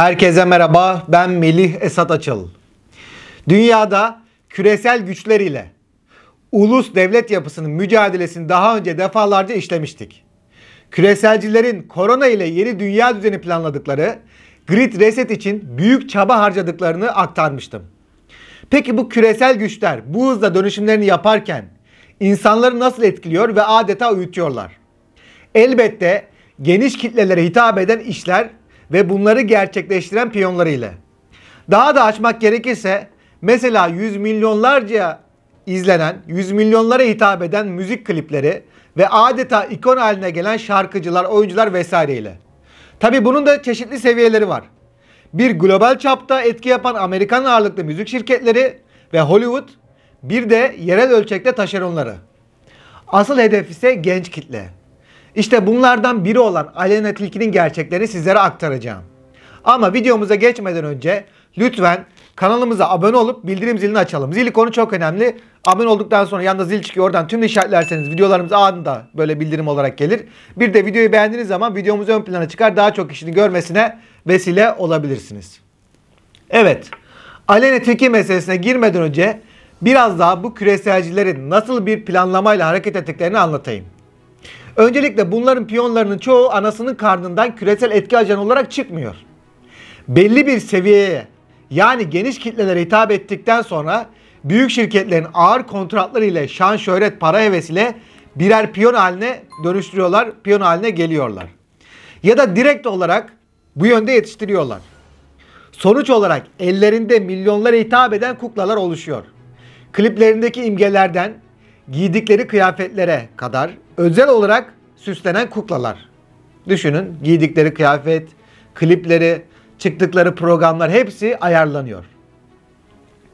Herkese merhaba. Ben Melih Esat Açıl. Dünyada küresel güçler ile ulus devlet yapısının mücadelesini daha önce defalarca işlemiştik. Küreselcilerin korona ile yeni dünya düzeni planladıkları grid reset için büyük çaba harcadıklarını aktarmıştım. Peki bu küresel güçler bu hızla dönüşümlerini yaparken insanları nasıl etkiliyor ve adeta uyutuyorlar? Elbette geniş kitlelere hitap eden işler ve bunları gerçekleştiren piyonları ile. Daha da açmak gerekirse mesela yüz milyonlarca izlenen, yüz milyonlara hitap eden müzik klipleri ve adeta ikon haline gelen şarkıcılar, oyuncular vesaire ile. Tabi bunun da çeşitli seviyeleri var. Bir global çapta etki yapan Amerikan ağırlıklı müzik şirketleri ve Hollywood bir de yerel ölçekte taşeronları. Asıl hedef ise genç kitle. İşte bunlardan biri olan Alena Tilki'nin gerçeklerini sizlere aktaracağım. Ama videomuza geçmeden önce lütfen kanalımıza abone olup bildirim zilini açalım. Zil ikonu çok önemli. Abone olduktan sonra yanında zil çıkıyor. Oradan tüm işaretlerseniz videolarımız anında böyle bildirim olarak gelir. Bir de videoyu beğendiğiniz zaman videomuz ön plana çıkar. Daha çok kişinin görmesine vesile olabilirsiniz. Evet. Alena Tilki meselesine girmeden önce biraz daha bu küreselcilerin nasıl bir planlamayla hareket ettiklerini anlatayım. Öncelikle bunların piyonlarının çoğu anasının karnından küresel etki ajanı olarak çıkmıyor. Belli bir seviyeye yani geniş kitlelere hitap ettikten sonra büyük şirketlerin ağır kontratları ile şan, şöhret, para hevesiyle birer piyon haline dönüştürüyorlar, piyon haline geliyorlar. Ya da direkt olarak bu yönde yetiştiriyorlar. Sonuç olarak ellerinde milyonlara hitap eden kuklalar oluşuyor. Kliplerindeki imgelerden giydikleri kıyafetlere kadar özel olarak süslenen kuklalar. Düşünün giydikleri kıyafet, klipleri, çıktıkları programlar hepsi ayarlanıyor.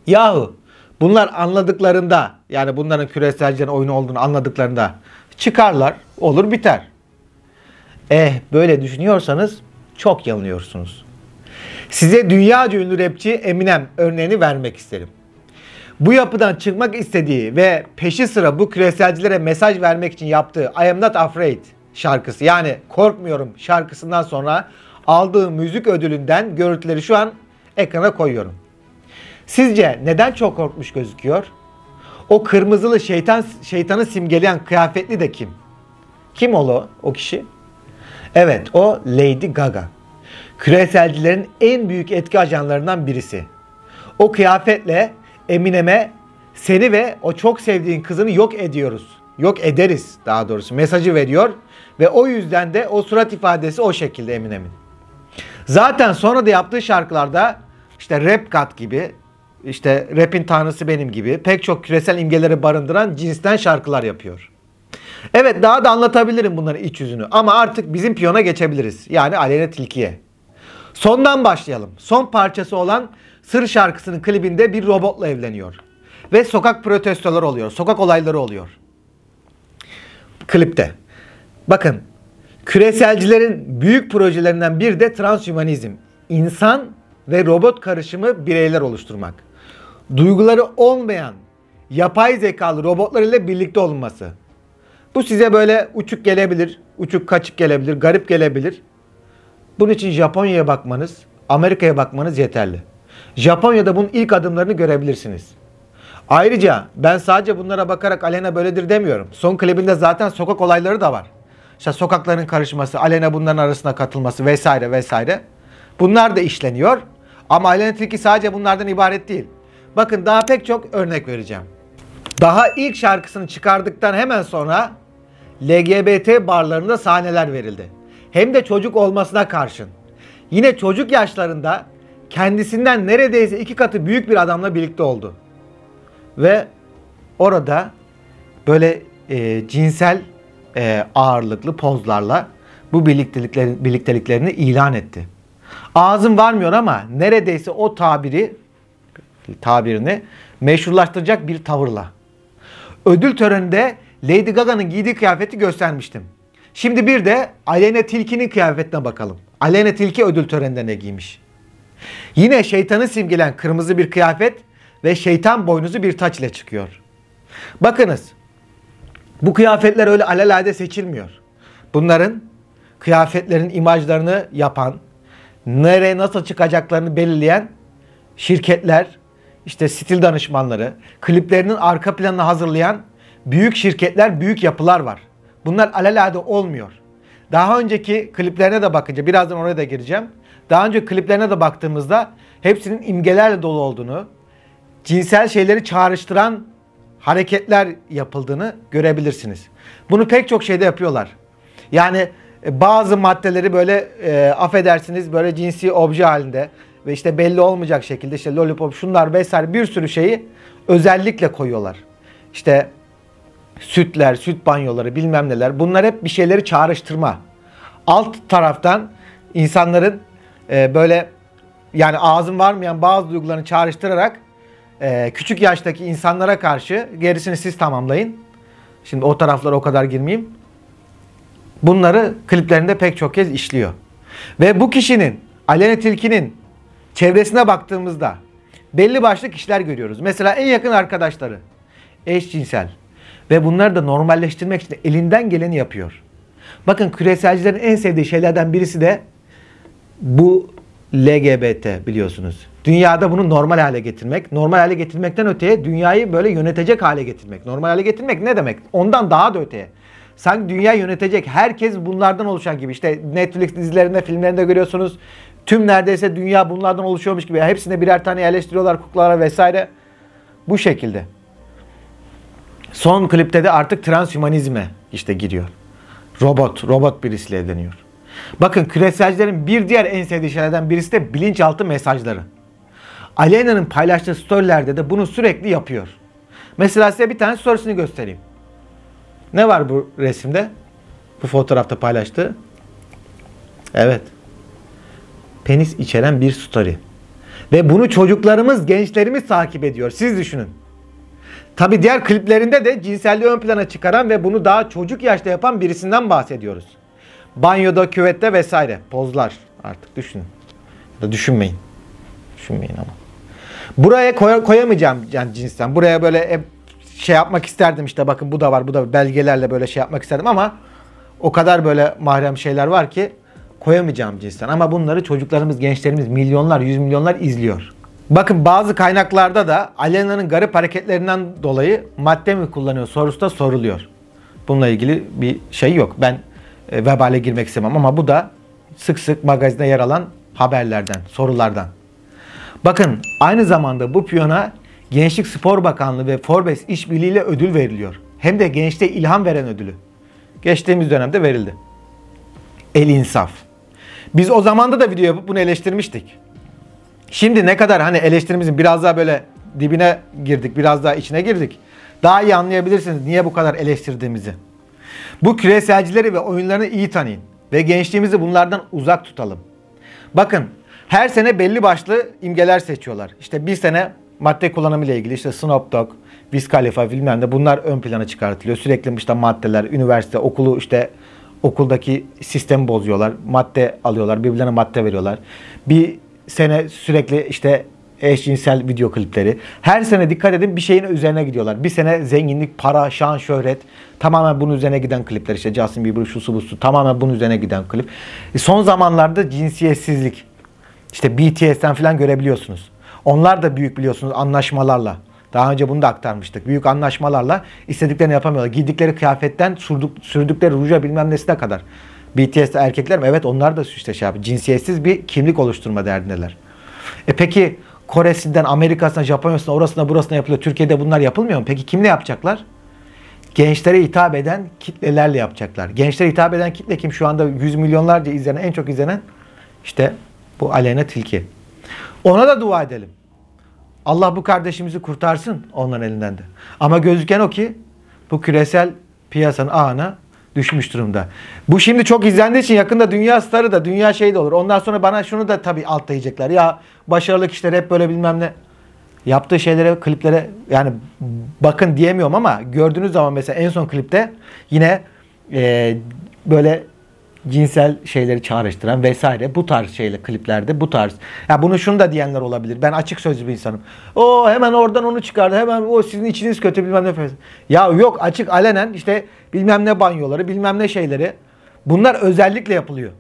Yahu bunlar anladıklarında yani bunların küreselcilerin oyunu olduğunu anladıklarında çıkarlar olur biter. Eh böyle düşünüyorsanız çok yanılıyorsunuz. Size dünyaca ünlü rapçi Eminem örneğini vermek isterim bu yapıdan çıkmak istediği ve peşi sıra bu küreselcilere mesaj vermek için yaptığı I Am Not Afraid şarkısı yani Korkmuyorum şarkısından sonra aldığı müzik ödülünden görüntüleri şu an ekrana koyuyorum. Sizce neden çok korkmuş gözüküyor? O kırmızılı şeytan şeytanı simgeleyen kıyafetli de kim? Kim ola o kişi? Evet o Lady Gaga. Küreselcilerin en büyük etki ajanlarından birisi. O kıyafetle Eminem'e seni ve o çok sevdiğin kızını yok ediyoruz. Yok ederiz daha doğrusu mesajı veriyor ve o yüzden de o surat ifadesi o şekilde Eminem'in. Zaten sonra da yaptığı şarkılarda işte Rap God gibi, işte Rap'in Tanrısı Benim gibi pek çok küresel imgeleri barındıran cinsten şarkılar yapıyor. Evet daha da anlatabilirim bunların iç yüzünü ama artık bizim piyona geçebiliriz. Yani Aleyna Tilki'ye. Sondan başlayalım. Son parçası olan Sır şarkısının klibinde bir robotla evleniyor. Ve sokak protestoları oluyor. Sokak olayları oluyor. Klipte. Bakın küreselcilerin büyük projelerinden bir de transhumanizm, İnsan ve robot karışımı bireyler oluşturmak. Duyguları olmayan yapay zekalı robotlar ile birlikte olunması. Bu size böyle uçuk gelebilir, uçuk kaçık gelebilir, garip gelebilir. Bunun için Japonya'ya bakmanız, Amerika'ya bakmanız yeterli. Japonya'da bunun ilk adımlarını görebilirsiniz. Ayrıca ben sadece bunlara bakarak Alena böyledir demiyorum. Son klibinde zaten sokak olayları da var. İşte sokakların karışması, Alena bunların arasına katılması vesaire vesaire. Bunlar da işleniyor. Ama Alena Tilki sadece bunlardan ibaret değil. Bakın daha pek çok örnek vereceğim. Daha ilk şarkısını çıkardıktan hemen sonra LGBT barlarında sahneler verildi. Hem de çocuk olmasına karşın. Yine çocuk yaşlarında kendisinden neredeyse iki katı büyük bir adamla birlikte oldu. Ve orada böyle e, cinsel e, ağırlıklı pozlarla bu birlikteliklerin, birlikteliklerini ilan etti. Ağzım varmıyor ama neredeyse o tabiri tabirini meşrulaştıracak bir tavırla. Ödül töreninde Lady Gaga'nın giydiği kıyafeti göstermiştim. Şimdi bir de Aleyna Tilki'nin kıyafetine bakalım. Aleyna Tilki ödül töreninde ne giymiş? Yine şeytanı simgelen kırmızı bir kıyafet ve şeytan boynuzu bir taç ile çıkıyor. Bakınız bu kıyafetler öyle alelade seçilmiyor. Bunların kıyafetlerin imajlarını yapan, nereye nasıl çıkacaklarını belirleyen şirketler, işte stil danışmanları, kliplerinin arka planını hazırlayan büyük şirketler, büyük yapılar var. Bunlar alelade olmuyor. Daha önceki kliplerine de bakınca birazdan oraya da gireceğim. Daha önce kliplerine de baktığımızda hepsinin imgelerle dolu olduğunu, cinsel şeyleri çağrıştıran hareketler yapıldığını görebilirsiniz. Bunu pek çok şeyde yapıyorlar. Yani e, bazı maddeleri böyle e, affedersiniz böyle cinsi obje halinde ve işte belli olmayacak şekilde işte lollipop şunlar vesaire bir sürü şeyi özellikle koyuyorlar. İşte Sütler, süt banyoları bilmem neler bunlar hep bir şeyleri çağrıştırma. Alt taraftan insanların e, böyle yani ağzın varmayan bazı duygularını çağrıştırarak e, küçük yaştaki insanlara karşı gerisini siz tamamlayın. Şimdi o taraflara o kadar girmeyeyim. Bunları kliplerinde pek çok kez işliyor. Ve bu kişinin, Alene Tilki'nin çevresine baktığımızda belli başlı kişiler görüyoruz. Mesela en yakın arkadaşları, eşcinsel, ve bunları da normalleştirmek için elinden geleni yapıyor. Bakın küreselcilerin en sevdiği şeylerden birisi de bu LGBT biliyorsunuz. Dünyada bunu normal hale getirmek. Normal hale getirmekten öteye dünyayı böyle yönetecek hale getirmek. Normal hale getirmek ne demek? Ondan daha da öteye. Sanki dünya yönetecek. Herkes bunlardan oluşan gibi. İşte Netflix dizilerinde, filmlerinde görüyorsunuz. Tüm neredeyse dünya bunlardan oluşuyormuş gibi. Hepsine birer tane yerleştiriyorlar kuklalara vesaire. Bu şekilde. Son klipte de artık transhumanizme işte giriyor. Robot, robot birisiyle evleniyor. Bakın küreselcilerin bir diğer en sevdiği şeylerden birisi de bilinçaltı mesajları. Aleyna'nın paylaştığı storylerde de bunu sürekli yapıyor. Mesela size bir tane storiesini göstereyim. Ne var bu resimde? Bu fotoğrafta paylaştığı. Evet. Penis içeren bir story. Ve bunu çocuklarımız, gençlerimiz takip ediyor. Siz düşünün. Tabi diğer kliplerinde de cinselliği ön plana çıkaran ve bunu daha çocuk yaşta yapan birisinden bahsediyoruz. Banyoda, küvette vesaire. Pozlar artık düşünün. Ya da düşünmeyin. Düşünmeyin ama. Buraya koy koyamayacağım yani cinsten. Buraya böyle hep şey yapmak isterdim işte bakın bu da var bu da belgelerle böyle şey yapmak isterdim ama o kadar böyle mahrem şeyler var ki koyamayacağım cinsten. Ama bunları çocuklarımız, gençlerimiz milyonlar, yüz milyonlar izliyor. Bakın bazı kaynaklarda da Alena'nın garip hareketlerinden dolayı madde mi kullanıyor sorusu da soruluyor. Bununla ilgili bir şey yok. Ben e, vebale girmek istemem ama bu da sık sık magazinde yer alan haberlerden, sorulardan. Bakın aynı zamanda bu piyona Gençlik Spor Bakanlığı ve Forbes işbirliğiyle ödül veriliyor. Hem de gençte ilham veren ödülü. Geçtiğimiz dönemde verildi. El insaf. Biz o zamanda da video yapıp bunu eleştirmiştik. Şimdi ne kadar hani eleştirimizin biraz daha böyle dibine girdik, biraz daha içine girdik. Daha iyi anlayabilirsiniz niye bu kadar eleştirdiğimizi. Bu küreselcileri ve oyunlarını iyi tanıyın ve gençliğimizi bunlardan uzak tutalım. Bakın her sene belli başlı imgeler seçiyorlar. İşte bir sene madde kullanımı ile ilgili işte Snoop Dogg, Wiz Khalifa bilmem de bunlar ön plana çıkartılıyor. Sürekli işte maddeler, üniversite, okulu işte okuldaki sistemi bozuyorlar. Madde alıyorlar, birbirlerine madde veriyorlar. Bir sene sürekli işte eşcinsel video klipleri. Her sene dikkat edin bir şeyin üzerine gidiyorlar. Bir sene zenginlik, para, şan, şöhret. Tamamen bunun üzerine giden klipler işte Justin Bieber şu su bu su tamamen bunun üzerine giden klip. E son zamanlarda cinsiyetsizlik. İşte BTS'ten falan görebiliyorsunuz. Onlar da büyük biliyorsunuz anlaşmalarla. Daha önce bunu da aktarmıştık. Büyük anlaşmalarla istediklerini yapamıyorlar. Giydikleri kıyafetten sürdük, sürdükleri ruja bilmem nesine kadar. BTS erkekler mi? Evet onlar da işte şey yapıyor. Cinsiyetsiz bir kimlik oluşturma derdindeler. E peki Kore'sinden Amerika'sına, Japonya'sına, orasına, burasına yapılıyor. Türkiye'de bunlar yapılmıyor mu? Peki kimle yapacaklar? Gençlere hitap eden kitlelerle yapacaklar. Gençlere hitap eden kitle kim? Şu anda yüz milyonlarca izlenen, en çok izlenen işte bu Aleyna Tilki. Ona da dua edelim. Allah bu kardeşimizi kurtarsın onların elinden de. Ama gözüken o ki bu küresel piyasanın ağına düşmüş durumda. Bu şimdi çok izlendiği için yakında dünya starı da dünya şeyi de olur. Ondan sonra bana şunu da tabii altlayacaklar. Ya başarılı kişiler hep böyle bilmem ne. Yaptığı şeylere, kliplere yani bakın diyemiyorum ama gördüğünüz zaman mesela en son klipte yine e, böyle cinsel şeyleri çağrıştıran vesaire bu tarz şeyle kliplerde bu tarz. Ya yani bunu şunu da diyenler olabilir. Ben açık sözlü bir insanım. O hemen oradan onu çıkardı. Hemen o sizin içiniz kötü bilmem ne. Ya yok açık alenen işte bilmem ne banyoları bilmem ne şeyleri. Bunlar özellikle yapılıyor.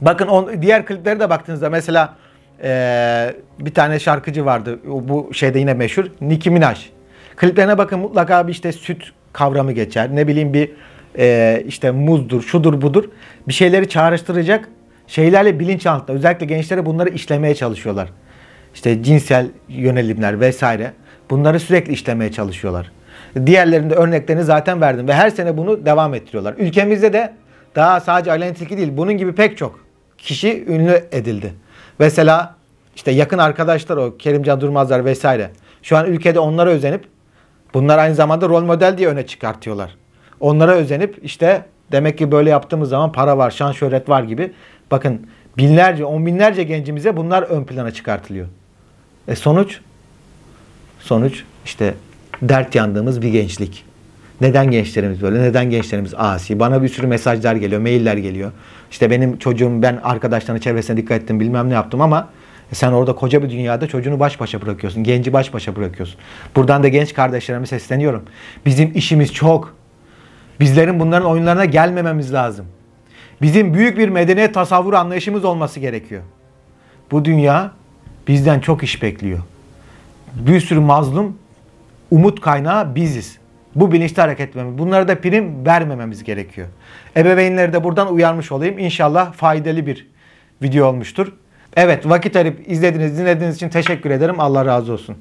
Bakın on, diğer kliplere de baktığınızda mesela ee, bir tane şarkıcı vardı. Bu şeyde yine meşhur. Nicki Minaj. Kliplerine bakın mutlaka bir işte süt kavramı geçer. Ne bileyim bir e, işte muzdur, şudur budur bir şeyleri çağrıştıracak şeylerle bilinçaltında özellikle gençlere bunları işlemeye çalışıyorlar. İşte cinsel yönelimler vesaire bunları sürekli işlemeye çalışıyorlar. Diğerlerinde örneklerini zaten verdim ve her sene bunu devam ettiriyorlar. Ülkemizde de daha sadece Alena Tilki değil bunun gibi pek çok kişi ünlü edildi. Mesela işte yakın arkadaşlar o Kerimcan Durmazlar vesaire. Şu an ülkede onlara özenip bunlar aynı zamanda rol model diye öne çıkartıyorlar. Onlara özenip işte demek ki böyle yaptığımız zaman para var, şan şöhret var gibi. Bakın binlerce, on binlerce gencimize bunlar ön plana çıkartılıyor. E sonuç? Sonuç işte dert yandığımız bir gençlik. Neden gençlerimiz böyle? Neden gençlerimiz asi? Bana bir sürü mesajlar geliyor, mailler geliyor. İşte benim çocuğum, ben arkadaşlarına çevresine dikkat ettim, bilmem ne yaptım ama e sen orada koca bir dünyada çocuğunu baş başa bırakıyorsun. Genci baş başa bırakıyorsun. Buradan da genç kardeşlerime sesleniyorum. Bizim işimiz çok. Bizlerin bunların oyunlarına gelmememiz lazım. Bizim büyük bir medeniyet tasavvuru anlayışımız olması gerekiyor. Bu dünya bizden çok iş bekliyor. Bir sürü mazlum umut kaynağı biziz. Bu bilinçli hareket etmemiz. Bunlara da prim vermememiz gerekiyor. Ebeveynleri de buradan uyarmış olayım. İnşallah faydalı bir video olmuştur. Evet vakit arayıp izlediğiniz, dinlediğiniz için teşekkür ederim. Allah razı olsun.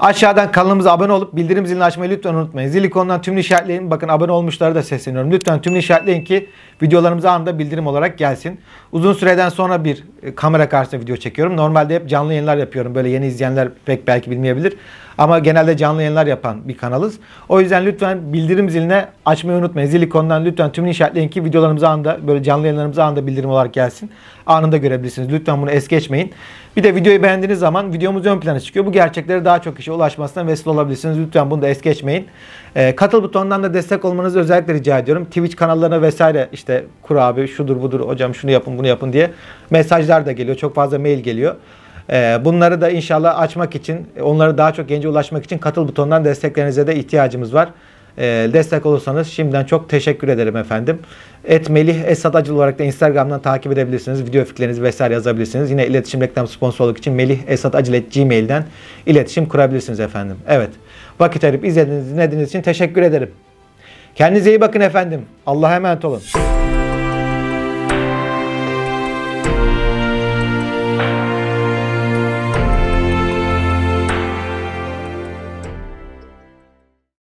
Aşağıdan kanalımıza abone olup bildirim zilini açmayı lütfen unutmayın. Zil ikonundan tümünü işaretleyin. Bakın abone olmuşlara da sesleniyorum. Lütfen tümünü işaretleyin ki videolarımız anında bildirim olarak gelsin. Uzun süreden sonra bir e, kamera karşısında video çekiyorum. Normalde hep canlı yayınlar yapıyorum. Böyle yeni izleyenler pek belki bilmeyebilir. Ama genelde canlı yayınlar yapan bir kanalız. O yüzden lütfen bildirim ziline açmayı unutmayın. Zil ikonundan lütfen tümünü işaretleyin ki videolarımıza anda böyle canlı yayınlarımıza anda bildirim olarak gelsin. Anında görebilirsiniz. Lütfen bunu es geçmeyin. Bir de videoyu beğendiğiniz zaman videomuz ön plana çıkıyor. Bu gerçekleri daha çok kişiye ulaşmasına vesile olabilirsiniz. Lütfen bunu da es geçmeyin. E, katıl butonundan da destek olmanızı özellikle rica ediyorum. Twitch kanallarına vesaire işte kur abi şudur budur hocam şunu yapın bunu yapın diye mesaj mesajlar da geliyor. Çok fazla mail geliyor. Ee, bunları da inşallah açmak için, onları daha çok gence ulaşmak için katıl butonundan desteklerinize de ihtiyacımız var. Ee, destek olursanız şimdiden çok teşekkür ederim efendim. Et Melih Esat Acıl olarak da Instagram'dan takip edebilirsiniz. Video fikirlerinizi vesaire yazabilirsiniz. Yine iletişim reklam sponsorluk için Melih Esat Acıl et Gmail'den iletişim kurabilirsiniz efendim. Evet. Vakit ayırıp izlediğiniz, dinlediğiniz için teşekkür ederim. Kendinize iyi bakın efendim. Allah'a emanet olun.